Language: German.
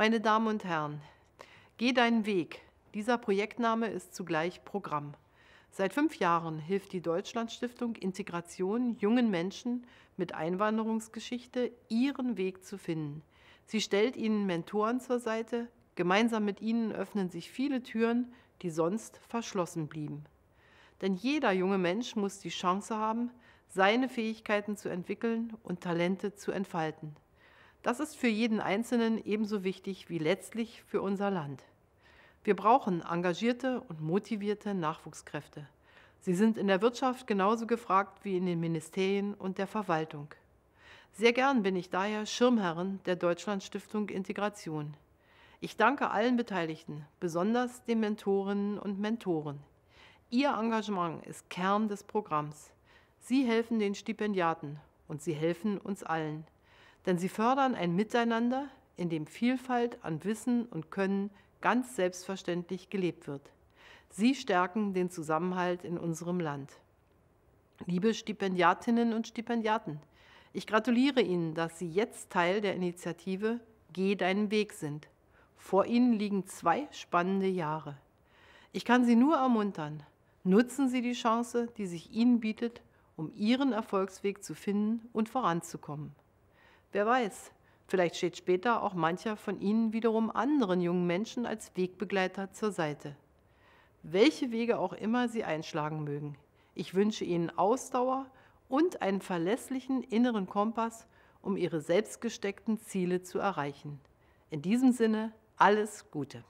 Meine Damen und Herren, Geh deinen Weg. Dieser Projektname ist zugleich Programm. Seit fünf Jahren hilft die Deutschlandstiftung Integration jungen Menschen mit Einwanderungsgeschichte, ihren Weg zu finden. Sie stellt ihnen Mentoren zur Seite. Gemeinsam mit ihnen öffnen sich viele Türen, die sonst verschlossen blieben. Denn jeder junge Mensch muss die Chance haben, seine Fähigkeiten zu entwickeln und Talente zu entfalten. Das ist für jeden Einzelnen ebenso wichtig wie letztlich für unser Land. Wir brauchen engagierte und motivierte Nachwuchskräfte. Sie sind in der Wirtschaft genauso gefragt wie in den Ministerien und der Verwaltung. Sehr gern bin ich daher Schirmherrin der Deutschlandstiftung Integration. Ich danke allen Beteiligten, besonders den Mentorinnen und Mentoren. Ihr Engagement ist Kern des Programms. Sie helfen den Stipendiaten und sie helfen uns allen. Denn sie fördern ein Miteinander, in dem Vielfalt an Wissen und Können ganz selbstverständlich gelebt wird. Sie stärken den Zusammenhalt in unserem Land. Liebe Stipendiatinnen und Stipendiaten, ich gratuliere Ihnen, dass Sie jetzt Teil der Initiative Geh deinen Weg sind. Vor Ihnen liegen zwei spannende Jahre. Ich kann Sie nur ermuntern, nutzen Sie die Chance, die sich Ihnen bietet, um Ihren Erfolgsweg zu finden und voranzukommen. Wer weiß, vielleicht steht später auch mancher von Ihnen wiederum anderen jungen Menschen als Wegbegleiter zur Seite. Welche Wege auch immer Sie einschlagen mögen, ich wünsche Ihnen Ausdauer und einen verlässlichen inneren Kompass, um Ihre selbstgesteckten Ziele zu erreichen. In diesem Sinne, alles Gute.